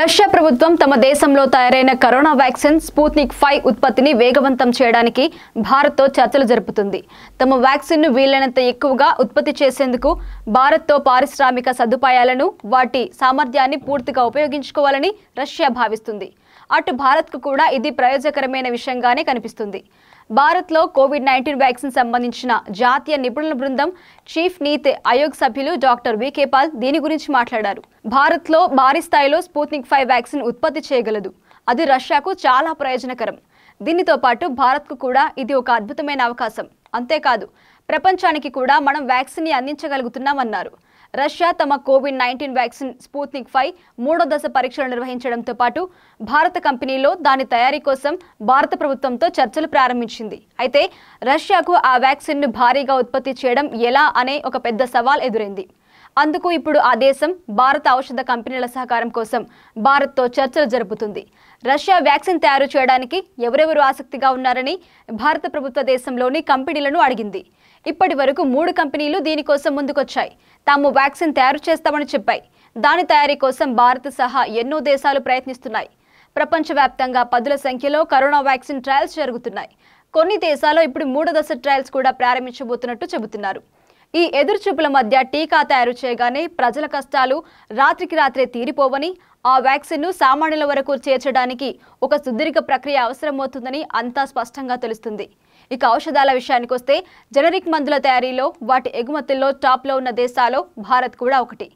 Russia ప్రభుత్వం తమ దేశంలో తయారైన కరోనా వ్యాక్సిన్ స్పూత్నిక్ ఫైవ్ ఉత్పత్తిని వేగవంతం చేయడానికి భారత్తో చర్చలు జరుపుతుంది తమ వ్యాక్సిన్ను వీలైనంత ఎక్కువగా ఉత్పత్తి చేసేందుకు భారత్తో పారిశ్రామిక సదుపాయాలను వాటి సామర్థ్యాన్ని పూర్తిగా ఉపయోగించుకోవాలని రష్యా భావిస్తుంది అటు భారత్కు కూడా ఇది ప్రయోజకరమైన విషయంగానే కనిపిస్తుంది భారత్లో కోవిడ్ నైన్టీన్ వ్యాక్సిన్ సంబంధించిన జాతీయ నిపుణుల బృందం చీఫ్ నీతి ఆయోగ్ సభ్యులు డాక్టర్ వికే పాల్ దీని గురించి మాట్లాడారు భారత్లో భారీ స్థాయిలో స్పూత్నిక్ ఫైవ్ వ్యాక్సిన్ ఉత్పత్తి చేయగలదు అది రష్యాకు చాలా ప్రయోజనకరం దీనితో పాటు భారత్కు కూడా ఇది ఒక అద్భుతమైన అవకాశం అంతేకాదు ప్రపంచానికి కూడా మనం వ్యాక్సిన్ని అందించగలుగుతున్నామన్నారు రష్యా తమ covid nineteen vaccine Sputnik five మూడో దశ పరీక్షలు నిర్వహించడంతో పాటు భారత కంపెనీలో దాని తయారీ కోసం భారత ప్రభుత్వంతో చర్చలు ప్రారంభించింది అయితే రష్యాకు ఆ వ్యాక్సిన్ను భారీగా ఉత్పత్తి చేయడం ఎలా అనే ఒక పెద్ద సవాల్ ఎదురైంది అందుకు ఇప్పుడు ఆ దేశం భారత ఔషధ కంపెనీల సహకారం కోసం భారత్తో చర్చలు జరుపుతుంది రష్యా వ్యాక్సిన్ తయారు చేయడానికి ఎవరెవరు ఆసక్తిగా ఉన్నారని భారత ప్రభుత్వ దేశంలోని కంపెనీలను అడిగింది ఇప్పటి వరకు మూడు కంపెనీలు దీనికోసం ముందుకొచ్చాయి తాము వ్యాక్సిన్ తయారు చేస్తామని చెప్పాయి దాని తయారీ కోసం భారత్ సహా ఎన్నో దేశాలు ప్రయత్నిస్తున్నాయి ప్రపంచవ్యాప్తంగా పదుల సంఖ్యలో కరోనా వ్యాక్సిన్ ట్రయల్స్ జరుగుతున్నాయి కొన్ని దేశాల్లో ఇప్పుడు మూడో దశ ట్రయల్స్ కూడా ప్రారంభించబోతున్నట్టు చెబుతున్నారు ఈ ఎదురుచూపుల మధ్య టీకా తయారు చేయగానే ప్రజల కష్టాలు రాత్రికి రాత్రే తీరిపోవని ఆ వ్యాక్సిన్ను సామాన్యుల వరకు చేర్చడానికి ఒక సుదీర్ఘ ప్రక్రియ అవసరమవుతుందని అంతా స్పష్టంగా తెలుస్తుంది ఇక ఔషధాల విషయానికి వస్తే జనరిక్ మందుల తయారీలో వాటి ఎగుమతుల్లో టాప్లో ఉన్న దేశాల్లో భారత్ కూడా ఒకటి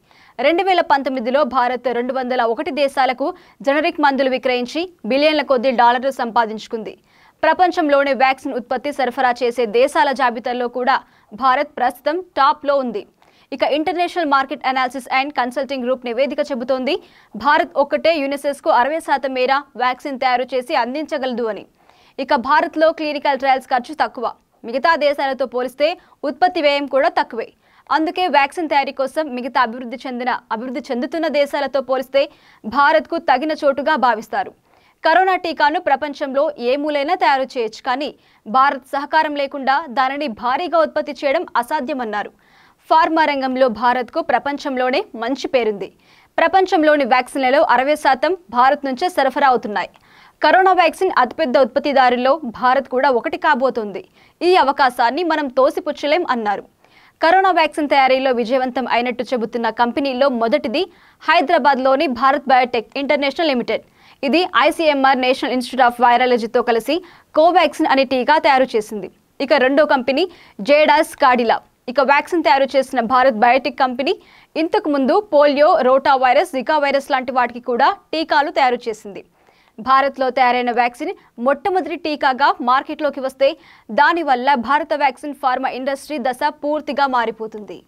రెండు వేల పంతొమ్మిదిలో భారత్ రెండు వందల ఒకటి దేశాలకు జనరిక్ మందులు విక్రయించి బిలియన్ల కొద్ది డాలర్లు సంపాదించుకుంది ప్రపంచంలోనే వ్యాక్సిన్ ఉత్పత్తి సరఫరా చేసే దేశాల జాబితాలో కూడా భారత్ ప్రస్తుతం టాప్లో ఉంది ఇక international market analysis and consulting group నివేదిక చెబుతోంది భారత్ ఒక్కటే యునెసెస్కు అరవై శాతం మేర వ్యాక్సిన్ తయారు చేసి అందించగలదు అని ఇక భారత్లో క్లినికల్ ట్రయల్స్ ఖర్చు తక్కువ మిగతా దేశాలతో పోలిస్తే ఉత్పత్తి వ్యయం కూడా తక్కువే అందుకే వ్యాక్సిన్ తయారీ కోసం మిగతా అభివృద్ధి చెందిన అభివృద్ధి చెందుతున్న దేశాలతో పోలిస్తే భారత్కు తగిన చోటుగా భావిస్తారు కరోనా టీకాను ప్రపంచంలో ఏ మూలైనా తయారు చేయొచ్చు కానీ భారత్ సహకారం లేకుండా దానిని భారీగా ఉత్పత్తి చేయడం అసాధ్యమన్నారు ఫార్మా రంగంలో భారత్కు ప్రపంచంలోనే మంచి పేరుంది ప్రపంచంలోని వ్యాక్సిన్లలో అరవై శాతం భారత్ నుంచే సరఫరా అవుతున్నాయి కరోనా వ్యాక్సిన్ అతిపెద్ద ఉత్పత్తిదారుల్లో భారత్ కూడా ఒకటి కాబోతుంది ఈ అవకాశాన్ని మనం తోసిపుచ్చలేం అన్నారు కరోనా వ్యాక్సిన్ తయారీలో విజయవంతం అయినట్టు చెబుతున్న కంపెనీల్లో మొదటిది హైదరాబాద్లోని భారత్ బయోటెక్ ఇంటర్నేషనల్ లిమిటెడ్ ఇది ఐసీఎంఆర్ నేషనల్ ఇన్స్టిట్యూట్ ఆఫ్ వైరాలజీతో కలిసి కోవాక్సిన్ అనే టీకా తయారు చేసింది ఇక రెండో కంపెనీ జేడాస్ కాడిలా ఇక వ్యాక్సిన్ తయారు చేసిన భారత్ బయోటెక్ కంపెనీ ఇంతకుముందు polio rota virus Zika virus లాంటి వాటికి కూడా టీకాలు తయారు చేసింది భారత్లో తయారైన వ్యాక్సిన్ మొట్టమొదటి టీకాగా మార్కెట్లోకి వస్తే దానివల్ల భారత వ్యాక్సిన్ ఫార్మా ఇండస్ట్రీ దశ పూర్తిగా మారిపోతుంది